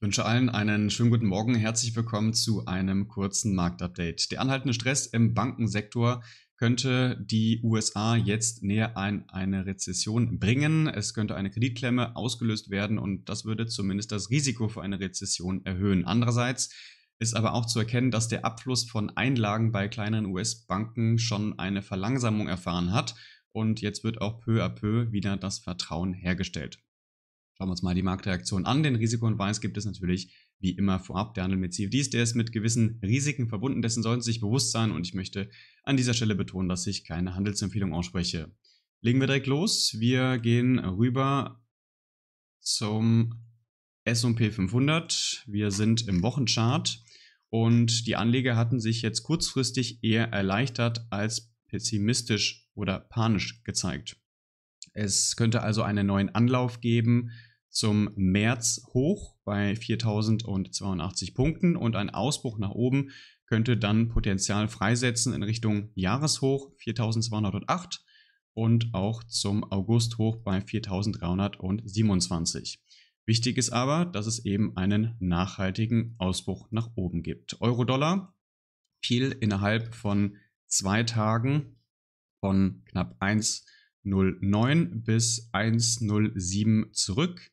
Ich wünsche allen einen schönen guten Morgen. Herzlich willkommen zu einem kurzen Marktupdate. Der anhaltende Stress im Bankensektor könnte die USA jetzt näher an eine Rezession bringen. Es könnte eine Kreditklemme ausgelöst werden und das würde zumindest das Risiko für eine Rezession erhöhen. Andererseits ist aber auch zu erkennen, dass der Abfluss von Einlagen bei kleineren US-Banken schon eine Verlangsamung erfahren hat und jetzt wird auch peu à peu wieder das Vertrauen hergestellt. Schauen wir uns mal die Marktreaktion an. Den Risikohinweis gibt es natürlich wie immer vorab. Der Handel mit CFDs, der ist mit gewissen Risiken verbunden. Dessen sollten Sie sich bewusst sein und ich möchte an dieser Stelle betonen, dass ich keine Handelsempfehlung ausspreche. Legen wir direkt los. Wir gehen rüber zum S&P 500. Wir sind im Wochenchart und die Anleger hatten sich jetzt kurzfristig eher erleichtert als pessimistisch oder panisch gezeigt. Es könnte also einen neuen Anlauf geben zum März hoch bei 4082 Punkten und ein Ausbruch nach oben könnte dann Potenzial freisetzen in Richtung Jahreshoch 4208 und auch zum August hoch bei 4327. Wichtig ist aber, dass es eben einen nachhaltigen Ausbruch nach oben gibt. Euro-Dollar fiel innerhalb von zwei Tagen von knapp 1,09 bis 1,07 zurück.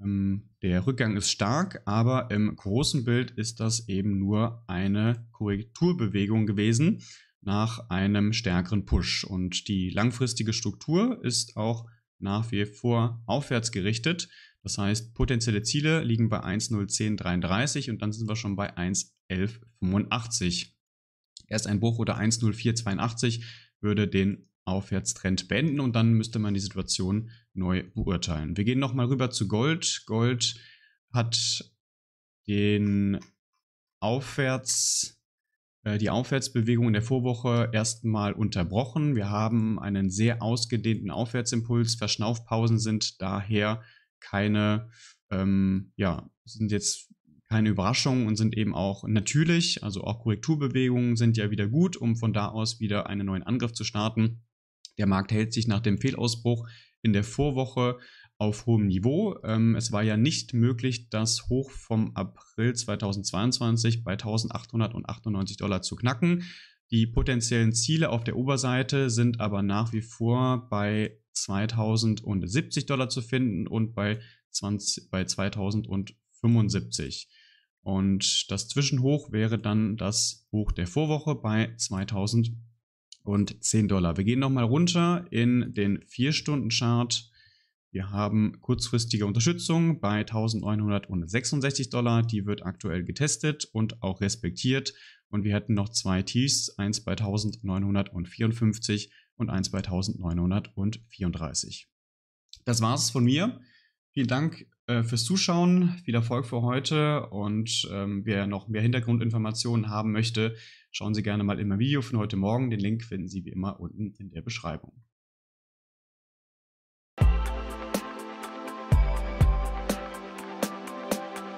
Ähm, der Rückgang ist stark, aber im großen Bild ist das eben nur eine Korrekturbewegung gewesen nach einem stärkeren Push. Und die langfristige Struktur ist auch nach wie vor aufwärts gerichtet. Das heißt, potenzielle Ziele liegen bei 1.010.33 und dann sind wir schon bei 1.11.85. Erst ein Bruch oder 1.04.82 würde den Aufwärtstrend beenden und dann müsste man die Situation neu beurteilen. Wir gehen nochmal rüber zu Gold. Gold hat den Aufwärts, äh, die Aufwärtsbewegung in der Vorwoche erstmal unterbrochen. Wir haben einen sehr ausgedehnten Aufwärtsimpuls. Verschnaufpausen sind daher keine, ähm, ja, sind jetzt keine Überraschungen und sind eben auch natürlich, also auch Korrekturbewegungen sind ja wieder gut, um von da aus wieder einen neuen Angriff zu starten. Der Markt hält sich nach dem Fehlausbruch in der Vorwoche auf hohem Niveau. Ähm, es war ja nicht möglich, das Hoch vom April 2022 bei 1898 Dollar zu knacken. Die potenziellen Ziele auf der Oberseite sind aber nach wie vor bei 2070 Dollar zu finden und bei, 20, bei 2075. Und das Zwischenhoch wäre dann das Hoch der Vorwoche bei 2000 und 10 Dollar. Wir gehen nochmal runter in den 4-Stunden-Chart. Wir haben kurzfristige Unterstützung bei 1966 Dollar. Die wird aktuell getestet und auch respektiert. Und wir hätten noch zwei Tiefs, eins bei 1954 und eins bei 1934. Das war es von mir. Vielen Dank äh, fürs Zuschauen, viel Erfolg für heute und ähm, wer noch mehr Hintergrundinformationen haben möchte, schauen Sie gerne mal in mein Video von heute Morgen. Den Link finden Sie wie immer unten in der Beschreibung.